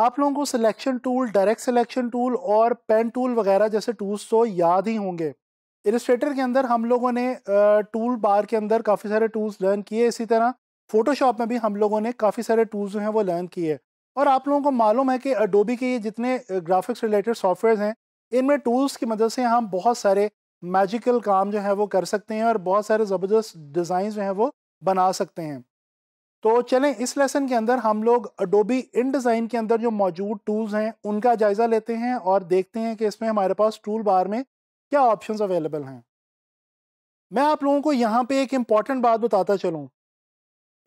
आप लोगों को selection tool direct selection tool और पेन टूल वगैरह जैसे टूल्स तो याद ही होंगे इलस्ट्रेटर के अंदर हम लोगों ने टूल बार के अंदर काफ़ी सारे टूल्स लर्न किए इसी तरह फोटोशॉप में भी हम लोगों ने काफ़ी सारे टूल्स जो हैं वो लर्न किए और आप लोगों को मालूम है कि अडोबी के ये जितने ग्राफिक्स रिलेटेड सॉफ्टवेयर हैं इनमें टूल्स की मदद से हम बहुत सारे मैजिकल काम जो है वो कर सकते हैं और बहुत सारे ज़बरदस्त डिज़ाइन जो हैं वो बना सकते हैं तो चलें इस लेसन के अंदर हम लोग अडोबी इन डिज़ाइन के अंदर जो मौजूद टूल्स हैं उनका जायज़ा लेते हैं और देखते हैं कि इसमें हमारे पास टूल बार में क्या ऑप्शंस अवेलेबल हैं मैं आप लोगों को यहाँ पे एक इम्पॉर्टेंट बात बताता चलूँ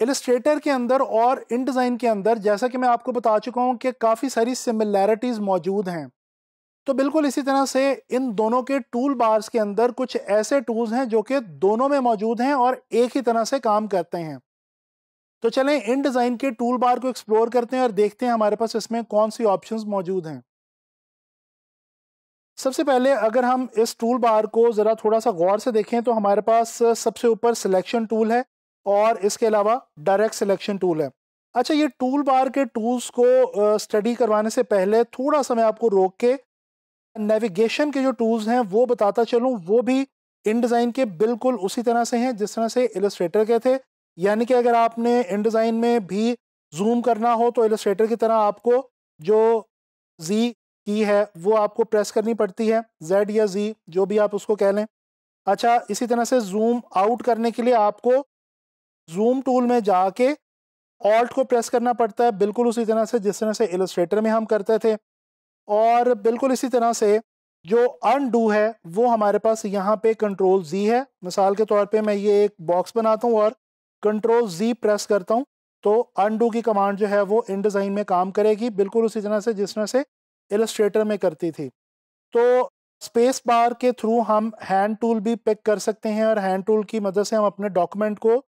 इलस्ट्रेटर के अंदर और इन डिज़ाइन के अंदर जैसा कि मैं आपको बता चुका हूँ कि काफ़ी सारी सिमिलैरिटीज़ मौजूद हैं तो बिल्कुल इसी तरह से इन दोनों के टूल बार्स के अंदर कुछ ऐसे टूल्स हैं जो कि दोनों में मौजूद हैं और एक ही तरह से काम करते हैं तो चलें इन डिज़ाइन के टूल बार को एक्सप्लोर करते हैं और देखते हैं हमारे पास इसमें कौन सी ऑप्शंस मौजूद हैं सबसे पहले अगर हम इस टूल बार को ज़रा थोड़ा सा गौर से देखें तो हमारे पास सबसे ऊपर सिलेक्शन टूल है और इसके अलावा डायरेक्ट सिलेक्शन टूल है अच्छा ये टूल बार के टूल्स को स्टडी करवाने से पहले थोड़ा सा मैं आपको रोक के नेविगेशन के जो टूल्स हैं वो बताता चलूँ वो भी इन डिज़ाइन के बिल्कुल उसी तरह से हैं जिस तरह से इलस्ट्रेटर के थे यानी कि अगर आपने इन डिज़ाइन में भी जूम करना हो तो एलिस्ट्रेटर की तरह आपको जो जी की है वो आपको प्रेस करनी पड़ती है जेड या जी जो भी आप उसको कह लें अच्छा इसी तरह से जूम आउट करने के लिए आपको जूम टूल में जाके ऑल्ट को प्रेस करना पड़ता है बिल्कुल उसी तरह से जिस तरह से एलिस्ट्रेटर में हम करते थे और बिल्कुल इसी तरह से जो डू है वो हमारे पास यहाँ पे कंट्रोल जी है मिसाल के तौर पे मैं ये एक बॉक्स बनाता हूँ और कंट्रोल जी प्रेस करता हूँ तो अनडू की कमांड जो है वो इन डिज़ाइन में काम करेगी बिल्कुल उसी तरह से जिस तरह से इलस्ट्रेटर में करती थी तो स्पेस बार के थ्रू हम हैंड टूल भी पिक कर सकते हैं और हैंड टूल की मदद से हम अपने डॉक्यूमेंट को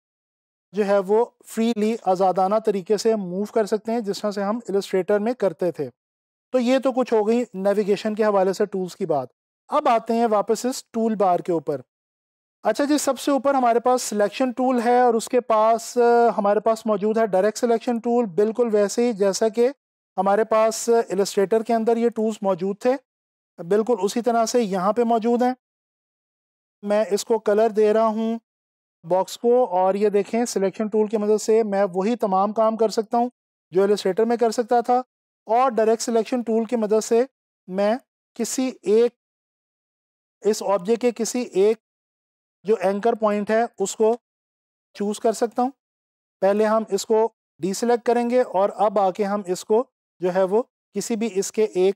जो है वो फ्रीली आज़ादाना तरीके से मूव कर सकते हैं जिस तरह से हम इलस्ट्रेटर में करते थे तो ये तो कुछ हो गई नेविगेशन के हवाले से टूल्स की बात अब आते हैं वापस इस टूल बार के ऊपर अच्छा जी सबसे ऊपर हमारे पास सिलेक्शन टूल है और उसके पास हमारे पास मौजूद है डायरेक्ट सिलेक्शन टूल बिल्कुल वैसे ही जैसा कि हमारे पास इलस्ट्रेटर के अंदर ये टूल्स मौजूद थे बिल्कुल उसी तरह से यहाँ पे मौजूद हैं मैं इसको कलर दे रहा हूँ बॉक्स को और ये देखें सिलेक्शन टूल की मदद से मैं वही तमाम काम कर सकता हूँ जो एलिस्ट्रेटर में कर सकता था और डायरेक्ट सिलेक्शन टूल की मदद से मैं किसी एक इस ऑब्जेक्ट के किसी एक जो एंकर पॉइंट है उसको चूज़ कर सकता हूँ पहले हम इसको डीसेलेक्ट करेंगे और अब आके हम इसको जो है वो किसी भी इसके एक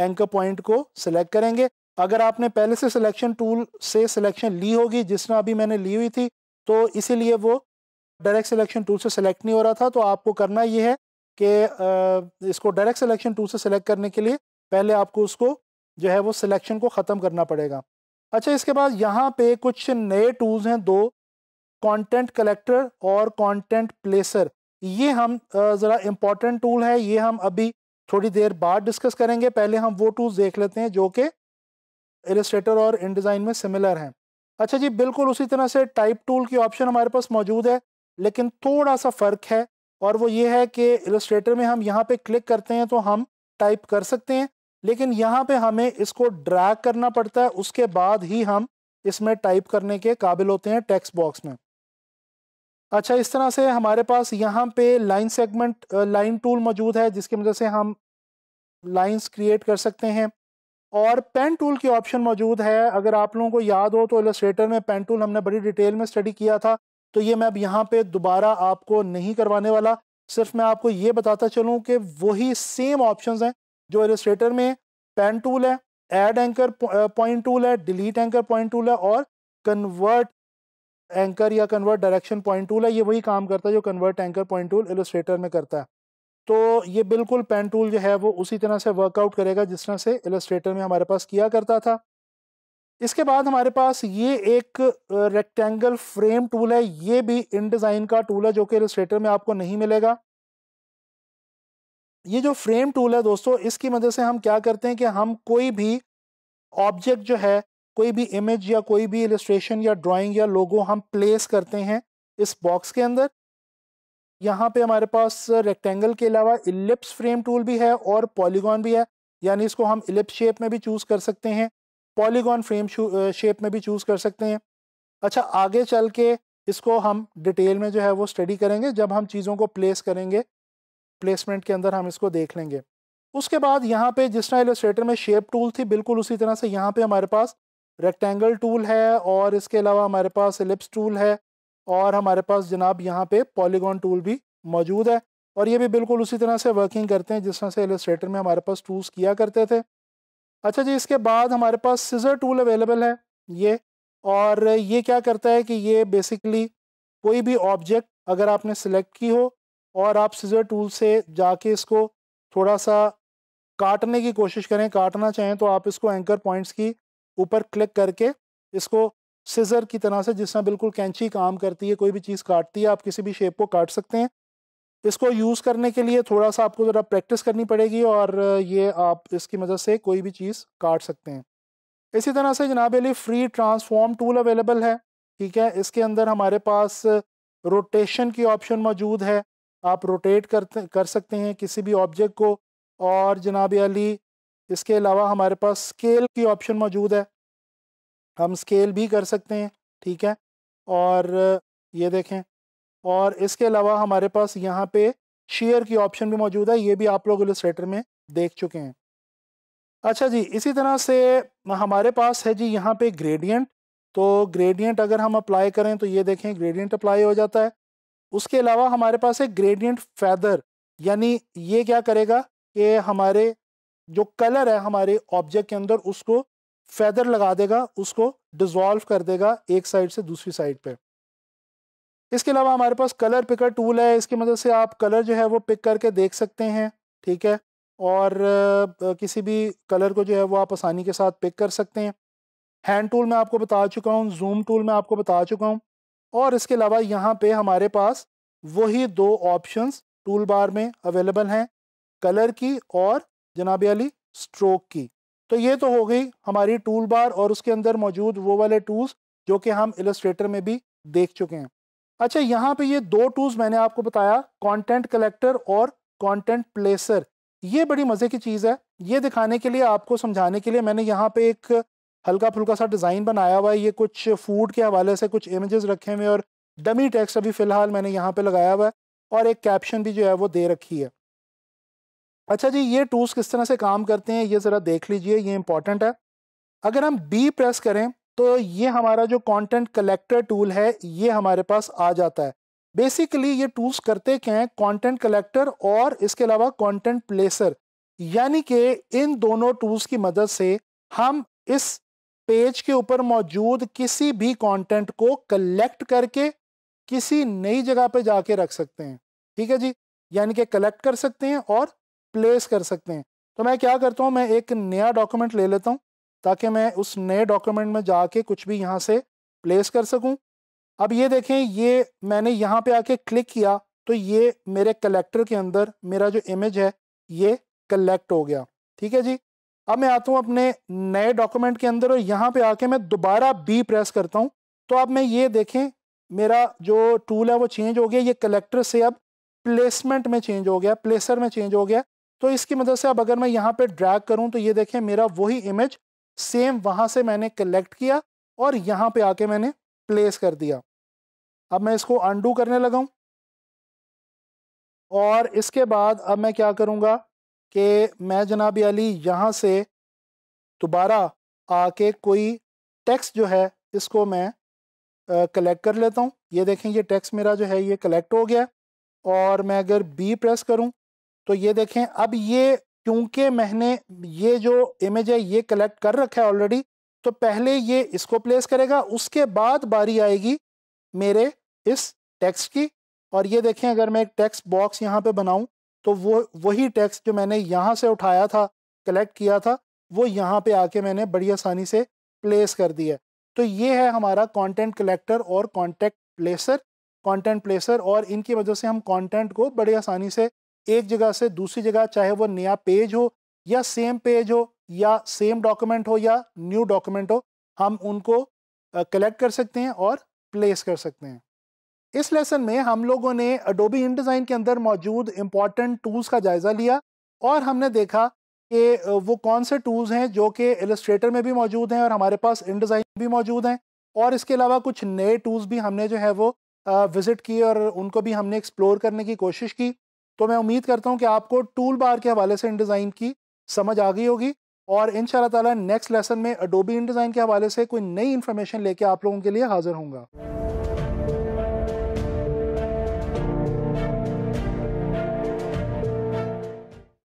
एंकर पॉइंट को सिलेक्ट करेंगे अगर आपने पहले से सिलेक्शन टूल से सिलेक्शन ली होगी जिस तरह अभी मैंने ली हुई थी तो इसीलिए वो डायरेक्ट सिलेक्शन टूल से सिलेक्ट नहीं हो रहा था तो आपको करना ये है कि इसको डायरेक्ट सिलेक्शन टूल से सिलेक्ट करने के लिए पहले आपको उसको जो है वो सिलेक्शन को ख़त्म करना पड़ेगा अच्छा इसके बाद यहाँ पे कुछ नए टूल्स हैं दो कंटेंट कलेक्टर और कंटेंट प्लेसर ये हम ज़रा इम्पॉर्टेंट टूल है ये हम अभी थोड़ी देर बाद डिस्कस करेंगे पहले हम वो टूल्स देख लेते हैं जो कि एलिस्ट्रेटर और इन डिज़ाइन में सिमिलर हैं अच्छा जी बिल्कुल उसी तरह से टाइप टूल की ऑप्शन हमारे पास मौजूद है लेकिन थोड़ा सा फ़र्क है और वो ये है कि एलिस्ट्रेटर में हम यहाँ पर क्लिक करते हैं तो हम टाइप कर सकते हैं लेकिन यहाँ पे हमें इसको ड्रैग करना पड़ता है उसके बाद ही हम इसमें टाइप करने के काबिल होते हैं टेक्स्ट बॉक्स में अच्छा इस तरह से हमारे पास यहाँ पे लाइन सेगमेंट लाइन टूल मौजूद है जिसकी मदद से हम लाइंस क्रिएट कर सकते हैं और पेन टूल की ऑप्शन मौजूद है अगर आप लोगों को याद हो तो इलस्ट्रेटर में पेन टूल हमने बड़ी डिटेल में स्टडी किया था तो ये मैं अब यहाँ पे दोबारा आपको नहीं करवाने वाला सिर्फ मैं आपको ये बताता चलूँ कि वही सेम ऑप्शंस हैं जो एलिस्ट्रेटर में पेन टूल है एड एंकर पॉइंट टूल है डिलीट एंकर पॉइंट टूल है और कन्वर्ट एंकर या कन्वर्ट डायरेक्शन पॉइंट टूल है ये वही काम करता है जो convert anchor point tool Illustrator में करता है तो ये बिल्कुल पेन टूल जो है वो उसी तरह से वर्कआउट करेगा जिस तरह से एलिस्ट्रेटर में हमारे पास किया करता था इसके बाद हमारे पास ये एक रेक्टेंगल फ्रेम टूल है ये भी इन डिज़ाइन का टूल है जो कि एलिस्ट्रेटर में आपको नहीं मिलेगा ये जो फ्रेम टूल है दोस्तों इसकी मदद से हम क्या करते हैं कि हम कोई भी ऑब्जेक्ट जो है कोई भी इमेज या कोई भी इलिस्ट्रेशन या ड्राइंग या लोगो हम प्लेस करते हैं इस बॉक्स के अंदर यहाँ पे हमारे पास रेक्टेंगल के अलावा इलिप्स फ्रेम टूल भी है और पॉलीगॉन भी है यानी इसको हम इलिप्स शेप में भी चूज़ कर सकते हैं पॉलीगॉन फ्रेम शेप में भी चूज़ कर सकते हैं अच्छा आगे चल के इसको हम डिटेल में जो है वो स्टडी करेंगे जब हम चीज़ों को प्लेस करेंगे प्लेसमेंट के अंदर हम इसको देख लेंगे उसके बाद यहाँ पे जिस तरह एलोस्ट्रेटर में शेप टूल थी बिल्कुल उसी तरह से यहाँ पे हमारे पास रेक्टेंगल टूल है और इसके अलावा हमारे पास एलिप्स टूल है और हमारे पास जनाब यहाँ पे पॉलीगॉन टूल भी मौजूद है और ये भी बिल्कुल उसी तरह से वर्किंग करते हैं जिस तरह से एलोस्ट्रेटर में हमारे पास टूल्स किया करते थे अच्छा जी इसके बाद हमारे पास सीज़र टूल अवेलेबल है ये और ये क्या करता है कि ये बेसिकली कोई भी ऑब्जेक्ट अगर आपने सेलेक्ट की हो और आप सीजर टूल से जाके इसको थोड़ा सा काटने की कोशिश करें काटना चाहें तो आप इसको एंकर पॉइंट्स की ऊपर क्लिक करके इसको सीजर की तरह से जिस तरह बिल्कुल कैंची काम करती है कोई भी चीज़ काटती है आप किसी भी शेप को काट सकते हैं इसको यूज़ करने के लिए थोड़ा सा आपको ज़रा प्रैक्टिस करनी पड़ेगी और ये आप इसकी मदद से कोई भी चीज़ काट सकते हैं इसी तरह से जनाब अली फ्री ट्रांसफॉर्म टूल अवेलेबल है ठीक है इसके अंदर हमारे पास रोटेशन की ऑप्शन मौजूद है आप रोटेट करते कर सकते हैं किसी भी ऑब्जेक्ट को और जनाब अली इसके अलावा हमारे पास स्केल की ऑप्शन मौजूद है हम स्केल भी कर सकते हैं ठीक है और ये देखें और इसके अलावा हमारे पास यहाँ पे शेयर की ऑप्शन भी मौजूद है ये भी आप लोग इलस्ट्रेटर में देख चुके हैं अच्छा जी इसी तरह से हमारे पास है जी यहाँ पे ग्रेडियंट तो ग्रेडियंट अगर हम अप्लाई करें तो ये देखें ग्रेडियंट अप्लाई हो जाता है उसके अलावा हमारे पास है ग्रेडियंट फैदर यानी ये क्या करेगा कि हमारे जो कलर है हमारे ऑब्जेक्ट के अंदर उसको फैदर लगा देगा उसको डिजॉल्व कर देगा एक साइड से दूसरी साइड पे इसके अलावा हमारे पास कलर पिकर टूल है इसकी मदद से आप कलर जो है वो पिक करके देख सकते हैं ठीक है और किसी भी कलर को जो है वो आप आसानी के साथ पिक कर सकते हैं हैंड टूल मैं आपको बता चुका हूँ जूम टूल मैं आपको बता चुका हूँ और इसके अलावा यहाँ पे हमारे पास वही दो ऑप्शंस टूल बार में अवेलेबल हैं कलर की और जनाब अली स्ट्रोक की तो ये तो हो गई हमारी टूल बार और उसके अंदर मौजूद वो वाले टूल्स जो कि हम इलस्ट्रेटर में भी देख चुके हैं अच्छा यहाँ पे ये दो टूल्स मैंने आपको बताया कंटेंट कलेक्टर और कंटेंट प्लेसर ये बड़ी मज़े की चीज़ है ये दिखाने के लिए आपको समझाने के लिए मैंने यहाँ पे एक हल्का फुल्का सा डिज़ाइन बनाया हुआ है ये कुछ फूड के हवाले से कुछ इमेजेस रखे हुए और डमी टेक्स्ट अभी फ़िलहाल मैंने यहाँ पे लगाया हुआ है और एक कैप्शन भी जो है वो दे रखी है अच्छा जी ये टूल्स किस तरह से काम करते हैं ये ज़रा देख लीजिए ये इंपॉर्टेंट है अगर हम बी प्रेस करें तो ये हमारा जो कंटेंट कलेक्टर टूल है ये हमारे पास आ जाता है बेसिकली ये टूल्स करते क्या हैं कंटेंट कलेक्टर और इसके अलावा कंटेंट प्लेसर यानी कि इन दोनों टूल्स की मदद से हम इस पेज के ऊपर मौजूद किसी भी कंटेंट को कलेक्ट करके किसी नई जगह पे जाके रख सकते हैं ठीक है जी यानी कि कलेक्ट कर सकते हैं और प्लेस कर सकते हैं तो मैं क्या करता हूँ मैं एक नया डॉक्यूमेंट ले लेता हूँ ताकि मैं उस नए डॉक्यूमेंट में जाके कुछ भी यहाँ से प्लेस कर सकूँ अब ये देखें ये मैंने यहाँ पर आके क्लिक किया तो ये मेरे कलेक्टर के अंदर मेरा जो इमेज है ये कलेक्ट हो गया ठीक है जी अब मैं आता हूँ अपने नए डॉक्यूमेंट के अंदर और यहाँ पे आके मैं दोबारा बी प्रेस करता हूँ तो अब मैं ये देखें मेरा जो टूल है वो चेंज हो गया ये कलेक्टर से अब प्लेसमेंट में चेंज हो गया प्लेसर में चेंज हो गया तो इसकी मदद से अब अगर मैं यहाँ पे ड्रैग करूँ तो ये देखें मेरा वही इमेज सेम वहाँ से मैंने कलेक्ट किया और यहाँ पे आके मैंने प्लेस कर दिया अब मैं इसको अनडू करने लगाऊँ और इसके बाद अब मैं क्या करूँगा कि मैं जनाब अली यहाँ से दोबारा आके कोई टैक्स जो है इसको मैं कलेक्ट कर लेता हूँ ये देखें ये टैक्स मेरा जो है ये कलेक्ट हो गया और मैं अगर बी प्रेस करूँ तो ये देखें अब ये क्योंकि मैंने ये जो इमेज है ये कलेक्ट कर रखा है ऑलरेडी तो पहले ये इसको प्लेस करेगा उसके बाद बारी आएगी मेरे इस टैक्स की और ये देखें अगर मैं एक टैक्स बॉक्स यहाँ पे बनाऊँ तो वो वही टैक्स जो मैंने यहाँ से उठाया था कलेक्ट किया था वो यहाँ पे आके मैंने बड़ी आसानी से प्लेस कर दिया तो ये है हमारा कंटेंट कलेक्टर और कॉन्टेक्ट प्लेसर कंटेंट प्लेसर और इनकी वजह से हम कंटेंट को बड़ी आसानी से एक जगह से दूसरी जगह चाहे वो नया पेज हो या सेम पेज हो या सेम डॉक्यूमेंट हो या न्यू डॉक्यूमेंट हो हम उनको कलेक्ट कर सकते हैं और प्लेस कर सकते हैं इस लेसन में हम लोगों ने अडोबी डिज़ाइन के अंदर मौजूद इम्पॉर्टेंट टूल्स का जायज़ा लिया और हमने देखा कि वो कौन से टूल्स हैं जो कि एलस्ट्रेटर में भी मौजूद हैं और हमारे पास डिज़ाइन भी मौजूद हैं और इसके अलावा कुछ नए टूल्स भी हमने जो है वो विज़िट किए और उनको भी हमने एक्सप्लोर करने की कोशिश की तो मैं उम्मीद करता हूँ कि आपको टूल बार के हवाले से डिज़ाइन की समझ आ गई होगी और इन ताला नेक्स्ट लेसन में अडोबी डिज़ाइन के हवाले से कोई नई इन्फॉर्मेशन लेके आप लोगों के लिए हाज़िर होंगे